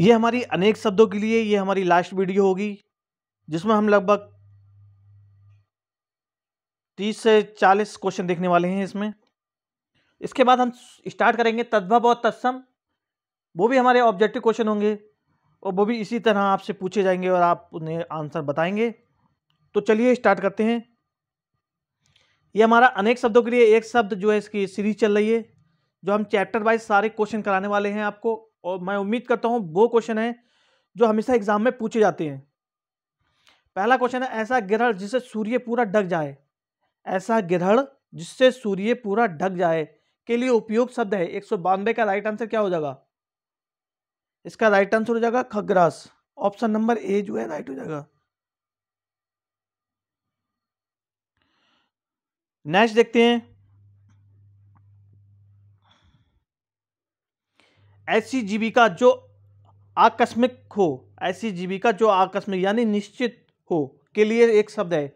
ये हमारी अनेक शब्दों के लिए ये हमारी लास्ट वीडियो होगी जिसमें हम लगभग तीस से चालीस क्वेश्चन देखने वाले हैं इसमें इसके बाद हम स्टार्ट करेंगे तद्भव और तत्सम वो भी हमारे ऑब्जेक्टिव क्वेश्चन होंगे और वो भी इसी तरह आपसे पूछे जाएंगे और आप उन्हें आंसर बताएंगे तो चलिए स्टार्ट करते हैं ये हमारा अनेक शब्दों के लिए एक शब्द जो है इसकी सीरीज चल रही है जो हम चैप्टर वाइज सारे क्वेश्चन कराने वाले हैं आपको और मैं उम्मीद करता हूँ वो क्वेश्चन है जो हमेशा एग्जाम में पूछे जाते हैं पहला क्वेश्चन है ऐसा ग्रहण जिससे सूर्य पूरा ढक जाए ऐसा ग्रहण जिससे सूर्य पूरा ढक जाए के लिए उपयोग शब्द है एक सौ का राइट आंसर क्या हो जाएगा इसका राइट आंसर हो जाएगा खग्रास ऑप्शन नंबर ए जो है राइट हो जाएगा नेक्स्ट देखते हैं ऐसी जीविका जो आकस्मिक हो ऐसी जीविका जो आकस्मिक यानी निश्चित हो के लिए एक शब्द है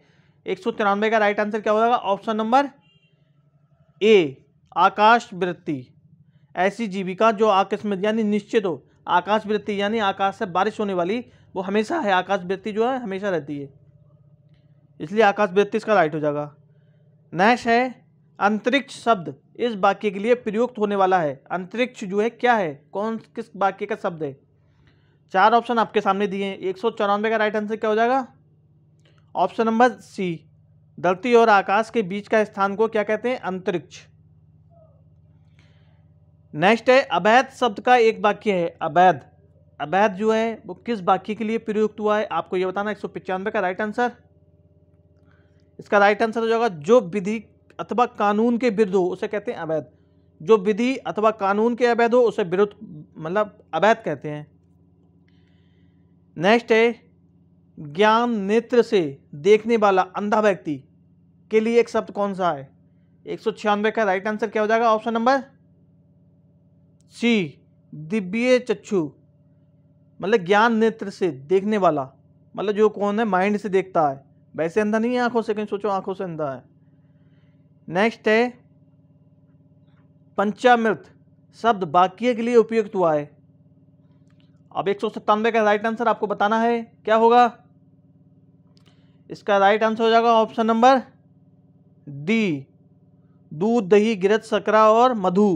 एक सौ तिरानवे का राइट आंसर क्या हो जाएगा ऑप्शन नंबर ए आकाश वृत्ति ऐसी जीविका जो आकस्मिक यानी निश्चित हो आकाश वृत्ति यानी आकाश से बारिश होने वाली वो हमेशा है आकाश वृत्ति जो है हमेशा रहती है इसलिए आकाश वृत्ति इसका राइट हो जाएगा नेक्स्ट है अंतरिक्ष शब्द इस वाक्य के लिए प्रयुक्त होने वाला है अंतरिक्ष जो है क्या है कौन किस वाक्य का शब्द है चार ऑप्शन आपके सामने दिए हैं एक सौ चौरानवे का राइट आंसर क्या हो जाएगा ऑप्शन नंबर सी धरती और आकाश के बीच का स्थान को क्या कहते हैं अंतरिक्ष नेक्स्ट है अवैध शब्द का एक वाक्य है अवैध अवैध जो है वो किस वाक्य के लिए प्रयुक्त हुआ है आपको यह बताना एक सौ का राइट आंसर इसका राइट आंसर हो जाएगा जो विधि अथवा कानून के विरुद्ध हो उसे कहते हैं अवैध जो विधि अथवा कानून के अवैध हो उसे विरुद्ध मतलब अवैध कहते हैं नेक्स्ट है ज्ञान नेत्र से देखने वाला अंधा व्यक्ति के लिए एक शब्द कौन सा है एक सौ छियानवे का राइट आंसर क्या हो जाएगा ऑप्शन नंबर सी दिव्य चक्षु मतलब ज्ञान नेत्र से देखने वाला मतलब जो कौन है माइंड से देखता है वैसे अंधा नहीं है आंखों से कहीं सोचो आंखों से अंधा है नेक्स्ट है पंचामृत शब्द वाक्य के लिए उपयुक्त हुआ है अब एक सौ सत्तानवे का राइट आंसर आपको बताना है क्या होगा इसका राइट आंसर हो जाएगा ऑप्शन नंबर डी दूध दही गिरत सकरा और मधु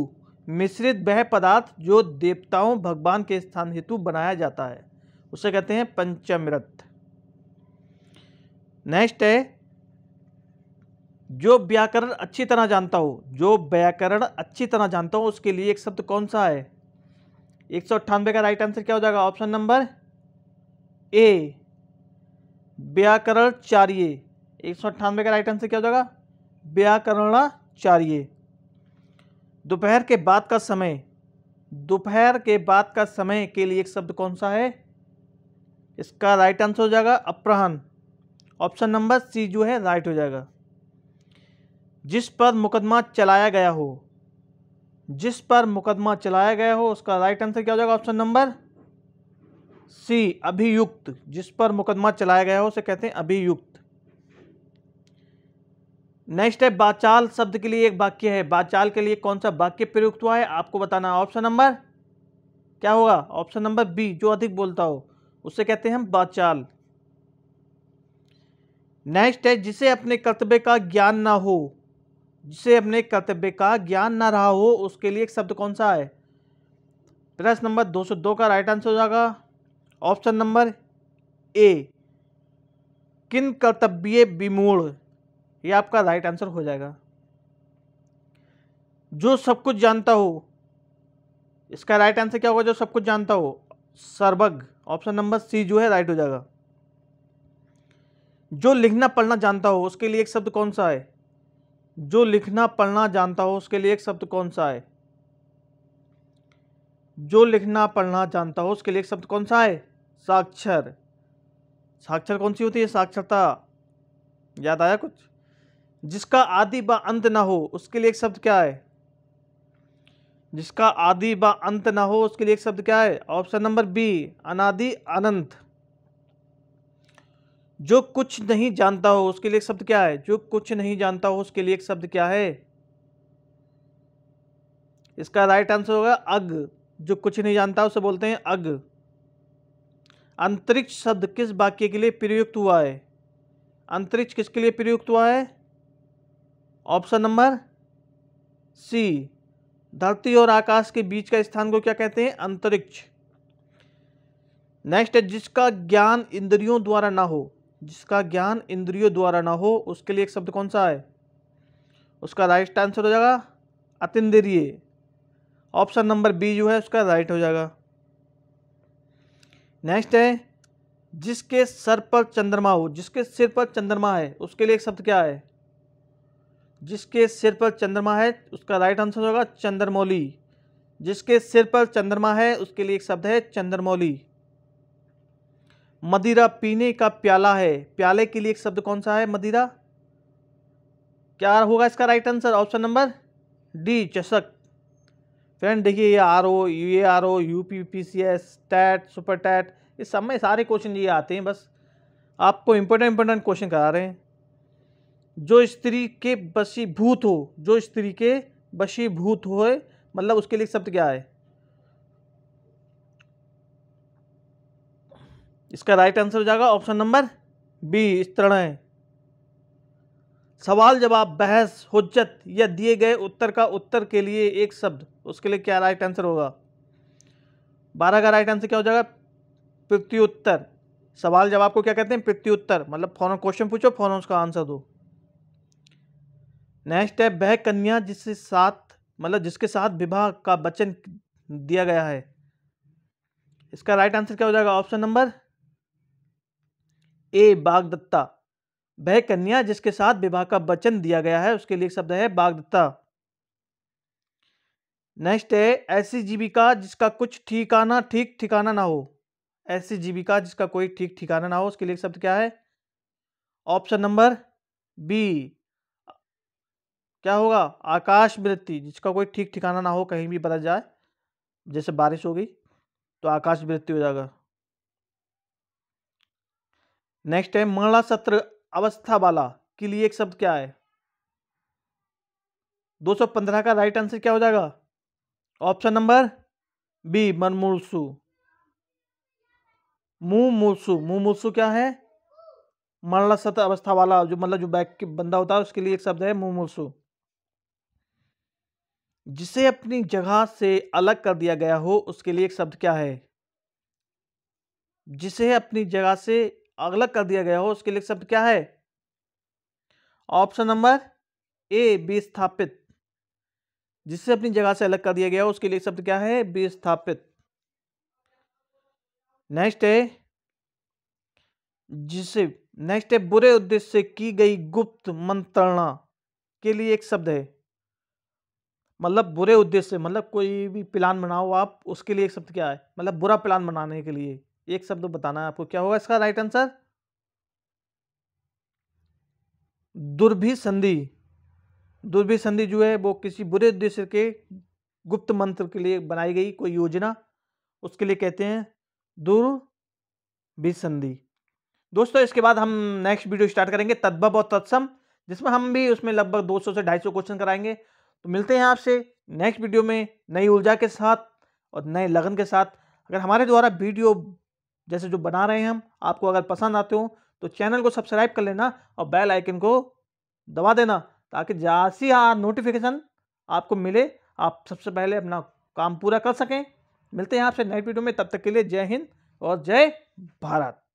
मिश्रित वह पदार्थ जो देवताओं भगवान के स्थान हेतु बनाया जाता है उसे कहते हैं पंचमृत नेक्स्ट है जो व्याकरण अच्छी तरह जानता हो जो व्याकरण अच्छी तरह जानता हो उसके लिए एक शब्द कौन सा है एक सौ अट्ठानबे का राइट आंसर क्या हो जाएगा ऑप्शन नंबर ए व्याकरण चार्य एक सौ अट्ठानबे का राइट आंसर क्या हो जाएगा व्याकरणाचार्य दोपहर के बाद का समय दोपहर के बाद का समय के लिए एक शब्द कौन सा है इसका राइट आंसर हो जाएगा अपराहन ऑप्शन नंबर सी जो है राइट हो जाएगा जिस पर मुकदमा चलाया गया हो जिस पर मुकदमा चलाया गया हो उसका राइट आंसर क्या हो जाएगा ऑप्शन नंबर सी अभियुक्त जिस पर मुकदमा चलाया गया हो उसे कहते हैं अभियुक्त नेक्स्ट है बाचाल शब्द के लिए एक वाक्य है बाचाल के लिए कौन सा वाक्य प्रयुक्त हुआ है आपको बताना ऑप्शन नंबर क्या होगा ऑप्शन नंबर बी जो अधिक बोलता हो उससे कहते हैं हम बाचाल नेक्स्ट है जिसे अपने कर्तव्य का ज्ञान ना हो जिसे अपने कर्तव्य का ज्ञान ना रहा हो उसके लिए एक शब्द कौन सा है प्रश्न नंबर 202 का राइट आंसर हो जाएगा ऑप्शन नंबर ए किन कर्तव्य विमूढ़ ये आपका राइट आंसर हो जाएगा जो सब कुछ जानता हो इसका राइट आंसर क्या होगा जो सब कुछ जानता हो सर्वज्ञ ऑप्शन नंबर सी जो है राइट हो जाएगा जो लिखना पढ़ना जानता हो उसके लिए एक शब्द कौन सा है जो लिखना पढ़ना जानता हो उसके लिए एक शब्द कौन सा है जो लिखना पढ़ना जानता हो उसके लिए एक शब्द कौन सा है साक्षर साक्षर कौन सी होती है साक्षरता याद आया कुछ जिसका आदि व अंत ना हो उसके लिए एक शब्द क्या है जिसका आदि व अंत ना हो उसके लिए एक शब्द क्या है ऑप्शन नंबर बी अनादि अनंत जो कुछ नहीं जानता हो उसके लिए एक शब्द क्या है जो कुछ नहीं जानता हो उसके लिए एक शब्द क्या है इसका राइट आंसर होगा अग जो कुछ नहीं जानता उसे बोलते हैं अग अंतरिक्ष शब्द किस वाक्य के लिए प्रयुक्त हुआ है अंतरिक्ष किसके लिए प्रयुक्त हुआ है ऑप्शन नंबर सी धरती और आकाश के बीच का स्थान को क्या कहते हैं अंतरिक्ष नेक्स्ट है जिसका ज्ञान इंद्रियों द्वारा ना हो जिसका ज्ञान इंद्रियों द्वारा ना हो उसके लिए एक शब्द कौन सा है उसका राइट आंसर हो जाएगा अतिद्रिय ऑप्शन नंबर बी जो है उसका राइट हो जाएगा नेक्स्ट है जिसके सर पर चंद्रमा हो जिसके सिर पर चंद्रमा है उसके लिए एक शब्द क्या है जिसके सिर पर चंद्रमा है उसका राइट आंसर होगा चंद्रमौली जिसके सिर पर चंद्रमा है उसके लिए एक शब्द है चंद्रमौली मदिरा पीने का प्याला है प्याले के लिए एक शब्द कौन सा है मदिरा क्या होगा इसका right answer option number D चषक फ्रेंड देखिए ये R O U A R O U P P C S टैट सुपर टैट इस सब में सारे क्वेश्चन ये आते हैं बस आपको इम्पोर्टेंट इम्पोर्टेंट क्वेश्चन करा रहे हैं जो स्त्री के बसीभूत हो जो स्त्री के बसीभूत हो मतलब उसके लिए शब्द क्या है इसका राइट आंसर हो जाएगा ऑप्शन नंबर बी स्तृणय सवाल जवाब बहस हुज्जत या दिए गए उत्तर का उत्तर के लिए एक शब्द उसके लिए क्या राइट आंसर होगा बारह का राइट आंसर क्या हो जाएगा प्रत्युत्तर सवाल जवाब को क्या कहते हैं प्रत्युत्तर मतलब फौरन क्वेश्चन पूछो फौरन उसका आंसर दो नेक्स्ट है वह कन्या जिसके साथ मतलब जिसके साथ विवाह का वचन दिया गया है इसका राइट आंसर क्या हो जाएगा ऑप्शन नंबर ए बागदत्ता वह कन्या जिसके साथ विवाह का वचन दिया गया है उसके लिए शब्द है बागदत्ता नेक्स्ट है ऐसी जीविका जिसका कुछ ठिकाना ठीक ठिकाना ना हो ऐसी जीविका जिसका कोई ठीक ठिकाना ना हो उसके लिए शब्द क्या है ऑप्शन नंबर बी क्या होगा आकाश वृत्ति जिसका कोई ठीक ठिकाना ना हो कहीं भी बदल जाए जैसे बारिश होगी तो आकाश वृत्ति हो जाएगा नेक्स्ट है मरणा सत्र अवस्था वाला के लिए एक शब्द क्या है 215 का राइट आंसर क्या हो जाएगा ऑप्शन नंबर बी मनमुरसू मुंह मुमूसु क्या है मरला सत्र अवस्था वाला जो मतलब जो बैक के बंदा होता है उसके लिए एक शब्द है मुमूसु जिसे अपनी जगह से अलग कर दिया गया हो उसके लिए एक शब्द क्या है जिसे अपनी जगह से अलग कर दिया गया हो उसके लिए शब्द क्या है ऑप्शन नंबर ए विस्थापित जिससे अपनी जगह से अलग कर दिया गया हो उसके लिए शब्द क्या है विस्थापित नेक्स्ट है जिसे नेक्स्ट है बुरे उद्देश्य से की गई गुप्त मंत्रणा के लिए एक शब्द है मतलब बुरे उद्देश्य से मतलब कोई भी प्लान बनाओ आप उसके लिए एक शब्द क्या है मतलब बुरा प्लान बनाने के लिए एक शब्द बताना है आपको क्या होगा इसका राइट आंसर दुर्भि संधि जो है वो किसी बुरे उद्देश्य के गुप्त मंत्र के लिए बनाई गई कोई योजना उसके लिए कहते हैं संधि दोस्तों इसके बाद हम नेक्स्ट वीडियो स्टार्ट करेंगे तद्भव और तत्सम जिसमें हम भी उसमें लगभग 200 से 250 क्वेश्चन कराएंगे तो मिलते हैं आपसे नेक्स्ट वीडियो में नई ऊर्जा के साथ और नए लगन के साथ अगर हमारे द्वारा वीडियो जैसे जो बना रहे हैं हम आपको अगर पसंद आते हो तो चैनल को सब्सक्राइब कर लेना और बेल आइकन को दबा देना ताकि जैसी हाँ नोटिफिकेशन आपको मिले आप सबसे पहले अपना काम पूरा कर सकें मिलते हैं आपसे नेक्स्ट वीडियो में तब तक के लिए जय हिंद और जय भारत